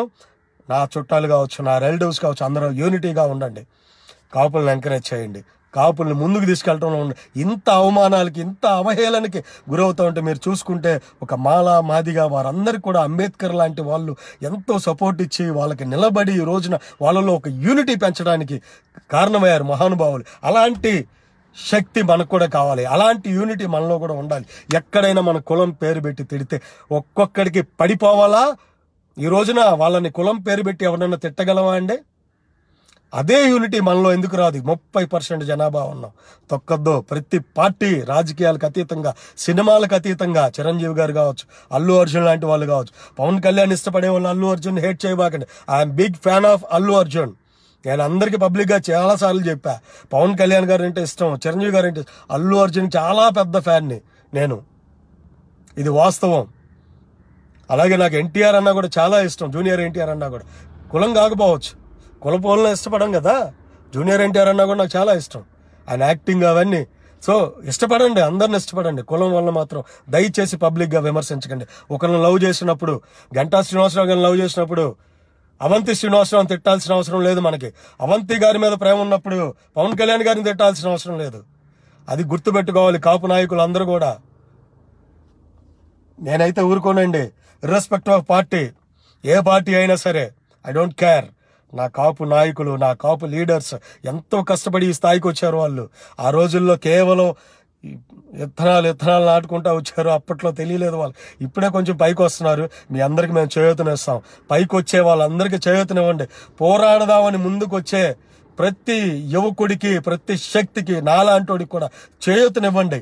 S1: నా చుట్టాలు కావచ్చు నా రిలేటివ్స్ కావచ్చు అందరూ యూనిటీగా ఉండండి కాపులను ఎంకరేజ్ చేయండి కాపుల్ని ముందుకు తీసుకెళ్ళటంలో ఉండే ఇంత అవమానాలకి ఇంత అవహేళనకి గురవుతూ ఉంటే మీరు చూసుకుంటే ఒక మాల మాదిగా వారందరికీ కూడా అంబేద్కర్ లాంటి వాళ్ళు ఎంతో సపోర్ట్ ఇచ్చి వాళ్ళకి నిలబడి ఈ రోజున వాళ్ళలో ఒక యూనిటీ పెంచడానికి కారణమయ్యారు మహానుభావులు అలాంటి శక్తి మనకు కూడా కావాలి అలాంటి యూనిటీ మనలో కూడా ఉండాలి ఎక్కడైనా మన కులం పేరు పెట్టి తిడితే ఒక్కొక్కడికి పడిపోవాలా ఈ రోజున వాళ్ళని కులం పేరు పెట్టి ఎవరైనా తిట్టగలవా అండి అదే యూనిటీ మనలో ఎందుకు రాదు ముప్పై పర్సెంట్ జనాభా ఉన్నాం తొక్కద్దు ప్రతి పార్టీ రాజకీయాలకు అతీతంగా సినిమాలకు అతీతంగా చిరంజీవి గారు కావచ్చు అల్లు అర్జున్ లాంటి వాళ్ళు కావచ్చు పవన్ కళ్యాణ్ ఇష్టపడే వాళ్ళు అల్లు అర్జున్ హేట్ చేయబాకండి I'm big fan of Allu Arjun నేను అందరికీ పబ్లిక్గా చాలాసార్లు చెప్పా పవన్ కళ్యాణ్ గారు అంటే ఇష్టం చిరంజీవి గారు అంటే అల్లు అర్జున్ చాలా పెద్ద ఫ్యాన్ని నేను ఇది వాస్తవం అలాగే నాకు ఎన్టీఆర్ అన్నా కూడా చాలా ఇష్టం జూనియర్ ఎన్టీఆర్ అన్నా కూడా కులం కాకపోవచ్చు కులపోలను ఇష్టపడం కదా జూనియర్ ఎన్టీఆర్ అన్నా కూడా నాకు చాలా ఇష్టం ఆయన యాక్టింగ్ అవన్నీ సో ఇష్టపడండి అందరిని ఇష్టపడండి కులం వల్ల మాత్రం దయచేసి పబ్లిక్గా విమర్శించకండి ఒకరిని లవ్ చేసినప్పుడు గంటా శ్రీనివాసరావు గారిని లవ్ చేసినప్పుడు అవంతి శ్రీనివాసరావు తిట్టాల్సిన అవసరం లేదు మనకి అవంతి గారి మీద ప్రేమ ఉన్నప్పుడు పవన్ కళ్యాణ్ గారిని తిట్టాల్సిన అవసరం లేదు అది గుర్తుపెట్టుకోవాలి కాపు నాయకులు అందరూ కూడా నేనైతే ఊరుకోనండి ఇర్రెస్పెక్ట్ ఆఫ్ పార్టీ ఏ పార్టీ అయినా సరే ఐ డోంట్ కేర్ నా కాపు నాయకులు నా కాపు లీడర్స్ ఎంతో కష్టపడి ఈ స్థాయికి వచ్చారు వాళ్ళు ఆ రోజుల్లో కేవలం ఇత్తనాలు ఇత్తనాలు నాటుకుంటా వచ్చారు అప్పట్లో తెలియలేదు వాళ్ళు ఇప్పుడే కొంచెం పైకి వస్తున్నారు మీ అందరికి మేము చేయూతనేస్తాం పైకి వచ్చే వాళ్ళందరికీ చేయూతనివ్వండి పోరాడదామని ముందుకు వచ్చే ప్రతి యువకుడికి ప్రతి శక్తికి నాలాంటోడికి కూడా చేయూతనివ్వండి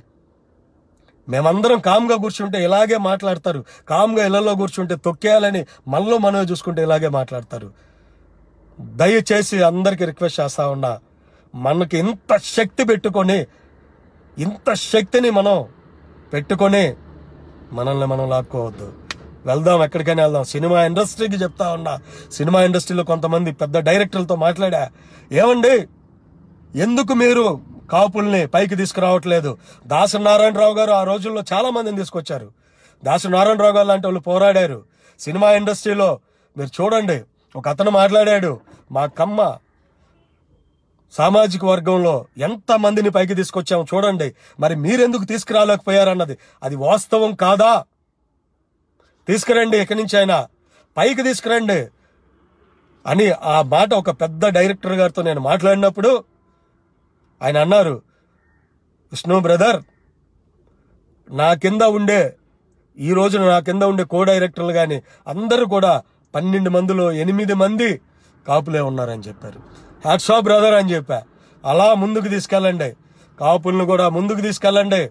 S1: మేమందరం కామ్గా కూర్చుంటే ఇలాగే మాట్లాడతారు కామ్గా ఇళ్లలో కూర్చుంటే తొక్కేయాలని మనలో మనమే చూసుకుంటే ఇలాగే మాట్లాడతారు దయచేసి అందరికీ రిక్వెస్ట్ చేస్తా ఉన్నా మనకి ఇంత శక్తి పెట్టుకొని ఇంత శక్తిని మనం పెట్టుకొని మనల్ని మనం లాక్కోవద్దు వెళ్దాం ఎక్కడికైనా వెళ్దాం సినిమా ఇండస్ట్రీకి చెప్తా ఉన్నా సినిమా ఇండస్ట్రీలో కొంతమంది పెద్ద డైరెక్టర్లతో మాట్లాడా ఏమండి ఎందుకు మీరు కాపుల్ని పైకి తీసుకురావట్లేదు దాసు నారాయణరావు గారు ఆ రోజుల్లో చాలా మందిని తీసుకొచ్చారు దాసు నారాయణరావు గారు లాంటి వాళ్ళు పోరాడారు సినిమా ఇండస్ట్రీలో మీరు చూడండి ఒక అతను మాట్లాడాడు మా కమ్మ సామాజిక వర్గంలో ఎంత మందిని పైకి తీసుకొచ్చాము చూడండి మరి మీరెందుకు తీసుకురాలేకపోయారన్నది అది వాస్తవం కాదా తీసుకురండి ఎక్కడి నుంచి ఆయన పైకి తీసుకురండి అని ఆ మాట ఒక పెద్ద డైరెక్టర్ గారితో నేను మాట్లాడినప్పుడు ఆయన అన్నారు విష్ణు బ్రదర్ నా కింద ఉండే ఈ రోజున నా కింద ఉండే కో డైరెక్టర్లు కానీ అందరూ కూడా పన్నెండు మందిలో ఎనిమిది మంది కాపులే ఉన్నారని చెప్పారు హ్యాట్సా బ్రదర్ అని చెప్పా అలా ముందుకు తీసుకెళ్ళండి కాపులను కూడా ముందుకు తీసుకెళ్ళండి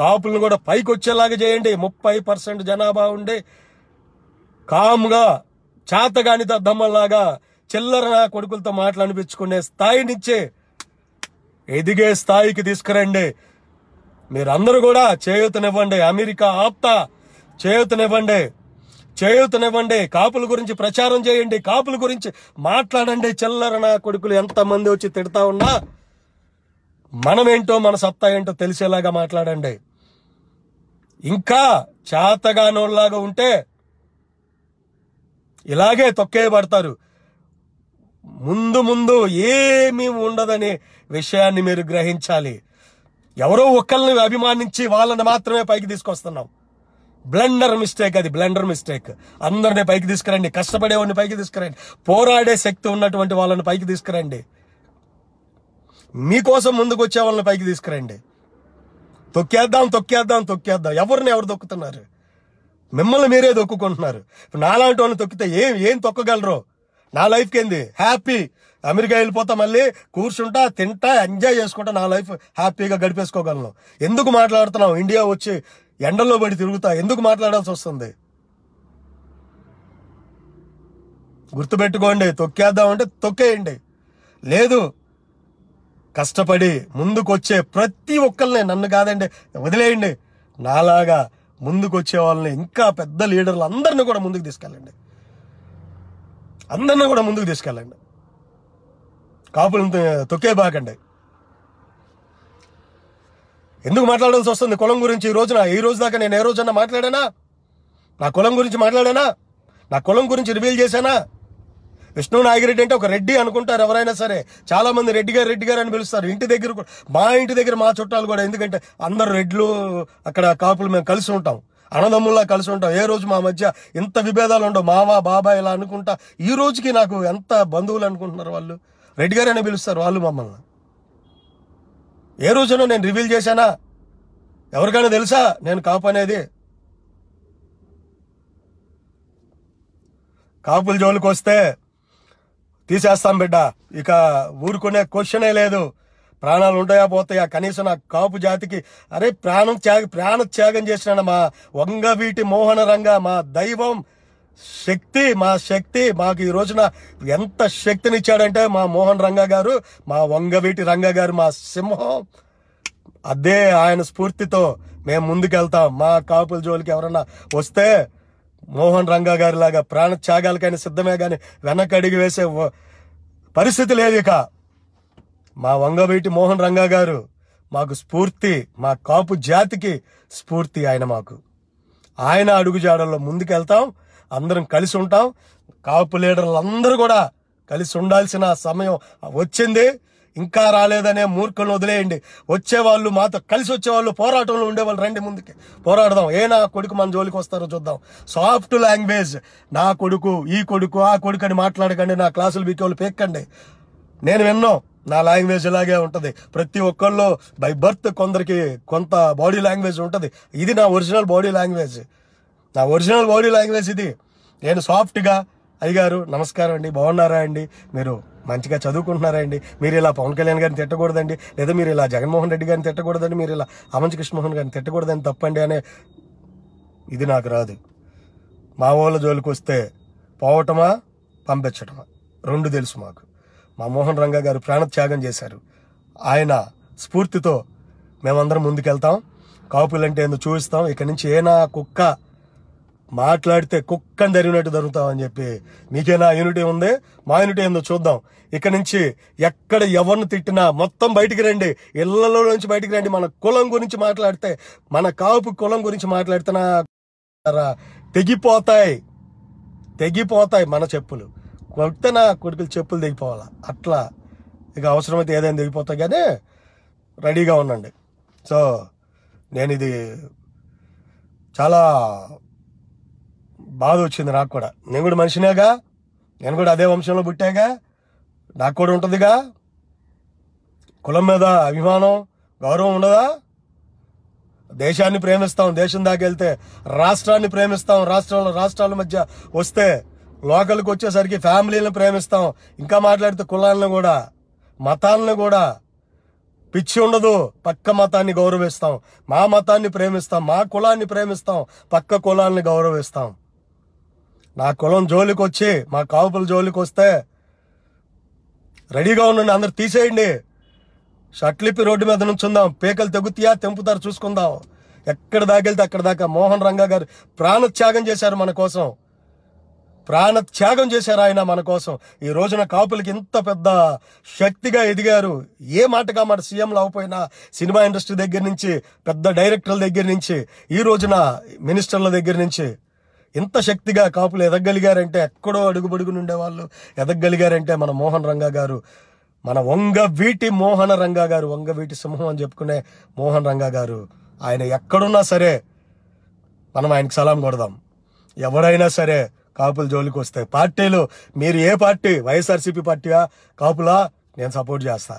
S1: కాపులను కూడా పైకి వచ్చేలాగా చేయండి ముప్పై పర్సెంట్ జనాభా ఉండి కామ్గా చేతగాని దద్దమ్మలాగా చిల్లర నా కొడుకులతో మాటలు స్థాయినిచ్చే ఎదిగే స్థాయికి తీసుకురండి మీరందరూ కూడా చేయూతనివ్వండి అమెరికా ఆప్తా చేయూతనివ్వండి చేయూతనివ్వండి కాపుల గురించి ప్రచారం చేయండి కాపుల గురించి మాట్లాడండి చెల్లర నా కొడుకులు ఎంతమంది వచ్చి తిడతా ఉన్నా మనమేంటో మన సత్తా ఏంటో తెలిసేలాగా మాట్లాడండి ఇంకా చేతగానోళ్ళలాగా ఉంటే ఇలాగే తొక్కేయబడతారు ముందు ముందు ఏమీ ఉండదనే విషయాన్ని మీరు గ్రహించాలి ఎవరో ఒకళ్ళని అభిమానించి వాళ్ళని మాత్రమే పైకి తీసుకొస్తున్నాం బ్లెండర్ మిస్టేక్ అది బ్లెండర్ మిస్టేక్ అందరిని పైకి తీసుకురండి కష్టపడేవాడిని పైకి తీసుకురండి పోరాడే శక్తి ఉన్నటువంటి వాళ్ళని పైకి తీసుకురండి మీకోసం ముందుకు వచ్చే వాళ్ళని పైకి తీసుకురండి తొక్కేద్దాం తొక్కేద్దాం తొక్కేద్దాం ఎవరిని ఎవరు తొక్కుతున్నారు మిమ్మల్ని మీరే తొక్కుకుంటున్నారు నాలాంటి వాళ్ళని తొక్కితే ఏం ఏం తొక్కగలరు నా లైఫ్ ఏంది హ్యాపీ అమెరికా వెళ్ళిపోతా మళ్ళీ కూర్చుంటా తింటా ఎంజాయ్ చేసుకుంటా నా లైఫ్ హ్యాపీగా గడిపేసుకోగలను ఎందుకు మాట్లాడుతున్నాం ఇండియా వచ్చి ఎండల్లో పడి తిరుగుతా ఎందుకు మాట్లాడాల్సి వస్తుంది గుర్తుపెట్టుకోండి తొక్కేద్దామంటే తొక్కేయండి లేదు కష్టపడి ముందుకొచ్చే ప్రతి ఒక్కరిని నన్ను కాదండి వదిలేయండి నాలాగా ముందుకొచ్చే వాళ్ళని ఇంకా పెద్ద లీడర్లు అందరిని కూడా ముందుకు తీసుకెళ్ళండి అందరిని కూడా ముందుకు తీసుకెళ్ళండి కాపులను తొక్కే బాకండి ఎందుకు మాట్లాడాల్సి వస్తుంది కులం గురించి ఈ రోజున ఈ రోజు దాకా నేను ఏ రోజన్నా మాట్లాడానా నా కులం గురించి మాట్లాడానా నా కులం గురించి రివీల్ చేశానా విష్ణు నాగిరెడ్డి అంటే ఒక రెడ్డి అనుకుంటారు ఎవరైనా సరే చాలా మంది రెడ్డి గారు రెడ్డి గారు అని పిలుస్తారు ఇంటి దగ్గర కూడా మా ఇంటి దగ్గర మా చుట్టాలు కూడా ఎందుకంటే అందరు రెడ్లు అక్కడ కాపులు మేము కలిసి ఉంటాం అన్నదమ్ముల్లా కలిసి ఉంటాం ఏ రోజు మా మధ్య ఇంత విభేదాలు ఉండవు మావా బాబా ఇలా అనుకుంటా ఈ రోజుకి నాకు ఎంత బంధువులు అనుకుంటున్నారు వాళ్ళు రెడ్డి గారు అని పిలుస్తారు వాళ్ళు మమ్మల్ని ఏ రోజున నేను రివీల్ చేశానా ఎవరికైనా తెలుసా నేను కాపు అనేది కాపుల జోలికి వస్తే తీసేస్తాం బిడ్డ ఇక ఊరుకునే క్వశ్చనే లేదు ప్రాణాలు ఉంటాయా పోతాయా కనీసం నా కాపు జాతికి అరే ప్రాణం త్యాగ ప్రాణ త్యాగం చేసిన మా వీటి మోహన రంగ మా దైవం శక్తి మా శక్తి మాకు ఈ రోజున ఎంత శక్తినిచ్చాడంటే మా మోహన్ రంగ గారు మా వంగవీటి రంగ గారు మా సింహం అదే ఆయన స్ఫూర్తితో మేము ముందుకెళ్తాం మా కాపుల జోలికి ఎవరన్నా వస్తే మోహన్ రంగా గారి లాగా ప్రాణ త్యాగాలకైనా సిద్ధమే కానీ వెనకడిగి వేసే పరిస్థితి లేదు ఇక మా వంగవీటి మోహన్ రంగా గారు మాకు స్ఫూర్తి మా కాపు జాతికి స్ఫూర్తి ఆయన మాకు ఆయన అడుగుజాడల్లో ముందుకెళ్తాం అందరం కలిసి ఉంటాం కాపు లీడర్లు అందరూ కూడా కలిసి ఉండాల్సిన సమయం వచ్చింది ఇంకా రాలేదనే మూర్ఖులను వదిలేయండి వచ్చేవాళ్ళు మాతో కలిసి వచ్చేవాళ్ళు పోరాటంలో ఉండేవాళ్ళు రండి ముందుకి పోరాడదాం ఏ నా కొడుకు మన జోలికి వస్తారో చూద్దాం సాఫ్ట్ లాంగ్వేజ్ నా కొడుకు ఈ కొడుకు ఆ కొడుకు అని మాట్లాడకండి నా క్లాసులు మీకు వాళ్ళు పేక్కండి నేను విన్నో నా లాంగ్వేజ్ ఇలాగే ఉంటుంది ప్రతి ఒక్కళ్ళు బై బర్త్ కొందరికి కొంత బాడీ లాంగ్వేజ్ ఉంటుంది ఇది నా ఒరిజినల్ బాడీ లాంగ్వేజ్ నా ఒరిజినల్ బాడీ లాంగ్వేజ్ ఇది నేను సాఫ్ట్గా అయ్యారు నమస్కారం అండి బాగున్నారా అండి మీరు మంచిగా చదువుకుంటున్నారా అండి మీరు ఇలా పవన్ కళ్యాణ్ గారిని తిట్టకూడదండి లేదా మీరు ఇలా జగన్మోహన్ రెడ్డి గారిని తిట్టకూడదండి మీరు ఇలా అమంచ్ కృష్ణమోహన్ గారిని తిట్టకూడదని తప్పండి అనే ఇది నాకు రాదు మా ఊళ్ళ జోలికి వస్తే పోవటమా పంపించటమా రెండు తెలుసు మాకు మా మోహన్ రంగా గారు ప్రాణత్యాగం చేశారు ఆయన స్ఫూర్తితో మేమందరం ముందుకెళ్తాం కాపులంటే ఏందో చూపిస్తాం ఇక్కడి నుంచి ఏనా కుక్క మాట్లాడితే కుక్కని జరిగినట్టు జరుగుతామని చెప్పి మీకేనా యూనిటీ ఉంది మా యూనిటీ ఏందో చూద్దాం ఇక్కడ నుంచి ఎక్కడ ఎవరిని తిట్టినా మొత్తం బయటికి రండి ఇళ్లలో నుంచి బయటికి రండి మన కులం గురించి మాట్లాడితే మన కాపు కులం గురించి మాట్లాడితేనా తెగిపోతాయి తెగిపోతాయి మన చెప్పులు కొడితే నా కొడుకులు చెప్పులు తెగిపోవాలా అట్లా ఇక అవసరమైతే ఏదైనా తెగిపోతాయి కానీ రెడీగా ఉండండి సో నేను ఇది చాలా బాధ వచ్చింది నాకు కూడా నేను కూడా మనిషినేగా నేను కూడా అదే వంశంలో పుట్టాగా నాకు కూడా ఉంటుందిగా కులం మీద అభిమానం గౌరవం ఉండదా దేశాన్ని ప్రేమిస్తాం దేశం దాకెళ్తే రాష్ట్రాన్ని ప్రేమిస్తాం రాష్ట్రాల రాష్ట్రాల మధ్య వస్తే లోకల్కి వచ్చేసరికి ఫ్యామిలీలను ప్రేమిస్తాం ఇంకా మాట్లాడితే కులాలను కూడా మతాలను కూడా పిచ్చి ఉండదు పక్క మతాన్ని గౌరవిస్తాం మా మతాన్ని ప్రేమిస్తాం మా కులాన్ని ప్రేమిస్తాం పక్క కులాన్ని గౌరవిస్తాం నా కులం జోలికి వచ్చి మా కాపుల జోలికి వస్తే రెడీగా ఉండండి అందరు తీసేయండి షట్లిపి రోడ్డు మీద నుంచుందాం పేకలు తెగుతాయా తెంపుతారు చూసుకుందాం ఎక్కడ దాకెళ్తే అక్కడ దాకా మోహన్ రంగా గారు ప్రాణత్యాగం చేశారు మన కోసం ప్రాణత్యాగం చేశారు ఆయన మన కోసం ఈ రోజున కాపులకి ఇంత పెద్ద శక్తిగా ఎదిగారు ఏ మాటగా మాట సీఎంలు అవ్వపోయినా సినిమా ఇండస్ట్రీ దగ్గర నుంచి పెద్ద డైరెక్టర్ల దగ్గర నుంచి ఈ రోజున మినిస్టర్ల దగ్గర నుంచి ఇంత శక్తిగా కాపులు ఎదగలిగారంటే ఎక్కడో అడుగుబడుగుని ఉండేవాళ్ళు ఎదగలిగారంటే మన మోహన్ రంగా గారు మన వంగ వీటి మోహన రంగా గారు వంగ వీటి సింహం అని చెప్పుకునే మోహన్ రంగా గారు ఆయన ఎక్కడున్నా సరే మనం ఆయనకు సలాం కొడదాం ఎవరైనా సరే కాపులు జోలికి వస్తే పార్టీలు మీరు ఏ పార్టీ వైఎస్ఆర్సీపీ పార్టీయా కాపులా నేను సపోర్ట్ చేస్తా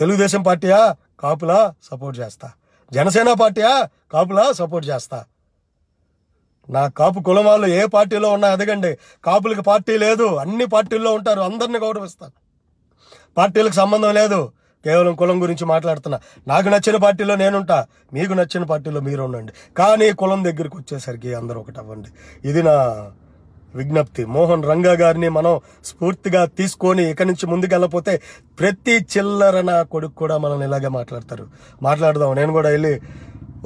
S1: తెలుగుదేశం పార్టీయా కాపులా సపోర్ట్ చేస్తా జనసేన పార్టీయా కాపులా సపోర్ట్ చేస్తా నా కాపు కులం వాళ్ళు ఏ పార్టీలో ఉన్నా ఎదగండి కాపులకి పార్టీ లేదు అన్ని పార్టీల్లో ఉంటారు అందరిని గౌరవిస్తాను పార్టీలకు సంబంధం లేదు కేవలం కులం గురించి మాట్లాడుతున్నా నాకు నచ్చిన పార్టీలో నేనుంటా మీకు నచ్చిన పార్టీలో మీరు ఉండండి కానీ కులం దగ్గరికి వచ్చేసరికి అందరూ ఒకటి అవ్వండి ఇది నా విజ్ఞప్తి మోహన్ రంగా గారిని మనం స్ఫూర్తిగా తీసుకొని ఇక నుంచి ముందుకు వెళ్ళపోతే ప్రతి చిల్లర నా కొడుకు కూడా మనల్ని ఇలాగే మాట్లాడతారు మాట్లాడదాం నేను కూడా వెళ్ళి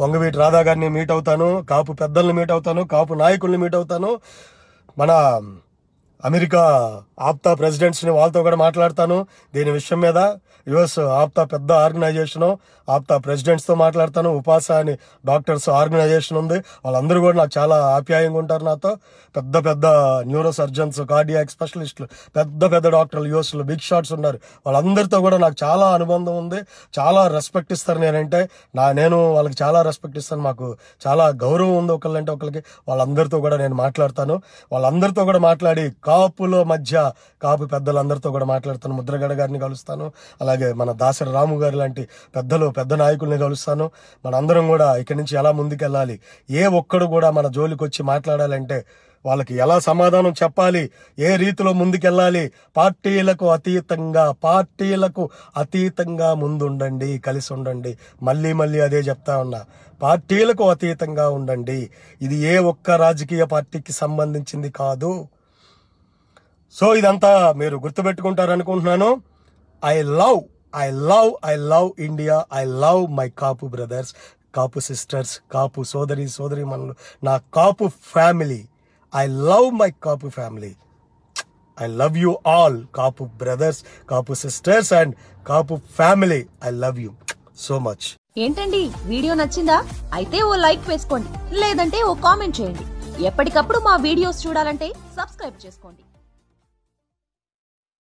S1: వంగవీటి రాధా గారిని మీట్ అవుతాను కాపు పెద్దల్ని మీట్ అవుతాను కాపు నాయకుల్ని మీట్ అవుతాను మన అమెరికా ఆప్తా ప్రెసిడెంట్స్ని వాళ్ళతో కూడా మాట్లాడతాను దీని విషయం మీద యుఎస్ ఆప్తా పెద్ద ఆర్గనైజేషను ఆప్తా ప్రెసిడెంట్స్తో మాట్లాడతాను ఉపాస అని డాక్టర్స్ ఆర్గనైజేషన్ ఉంది వాళ్ళందరూ కూడా నాకు చాలా ఆప్యాయంగా ఉంటారు నాతో పెద్ద పెద్ద న్యూరో సర్జన్స్ కార్డియాక్ స్పెషలిస్టులు పెద్ద పెద్ద డాక్టర్లు యూఎస్లు బిగ్ షాట్స్ ఉన్నారు వాళ్ళందరితో కూడా నాకు చాలా అనుబంధం ఉంది చాలా రెస్పెక్ట్ ఇస్తారు నేనంటే నా నేను వాళ్ళకి చాలా రెస్పెక్ట్ ఇస్తాను మాకు చాలా గౌరవం ఉంది ఒకళ్ళంటే ఒకరికి వాళ్ళందరితో కూడా నేను మాట్లాడతాను వాళ్ళందరితో కూడా మాట్లాడి కాపులో మధ్య కాపు పెద్దలందరితో కూడా మాట్లాడతాను ముద్రగడ గారిని కలుస్తాను అలాగే మన దాసరి రాము గారు లాంటి పెద్దలు పెద్ద నాయకుల్ని కలుస్తాను మనందరం కూడా ఇక్కడి నుంచి ఎలా ముందుకెళ్ళాలి ఏ ఒక్కడు కూడా మన జోలికి వచ్చి మాట్లాడాలంటే వాళ్ళకి ఎలా సమాధానం చెప్పాలి ఏ రీతిలో ముందుకెళ్ళాలి పార్టీలకు అతీతంగా పార్టీలకు అతీతంగా ముందుండండి కలిసి ఉండండి మళ్ళీ మళ్ళీ అదే చెప్తా ఉన్నా పార్టీలకు అతీతంగా ఉండండి ఇది ఏ ఒక్క రాజకీయ పార్టీకి సంబంధించింది కాదు సో ఇదంతా మీరు గుర్తుపెట్టుకుంటారనుకుంటున్నాను I love I love I love India I love my Kapu brothers Kapu sisters Kapu సోదరి సోదరి మనలు నా Kapu family I love my Kapu family I love you all Kapu brothers Kapu sisters and Kapu family I love you so much ఏంటండి వీడియో నచ్చిందా అయితే ఓ లైక్ వేసుకోండి లేదంటే ఓ కామెంట్ చేయండి ఎప్పటికప్పుడు మా వీడియోస్ చూడాలంటే సబ్స్క్రైబ్ చేసుకోండి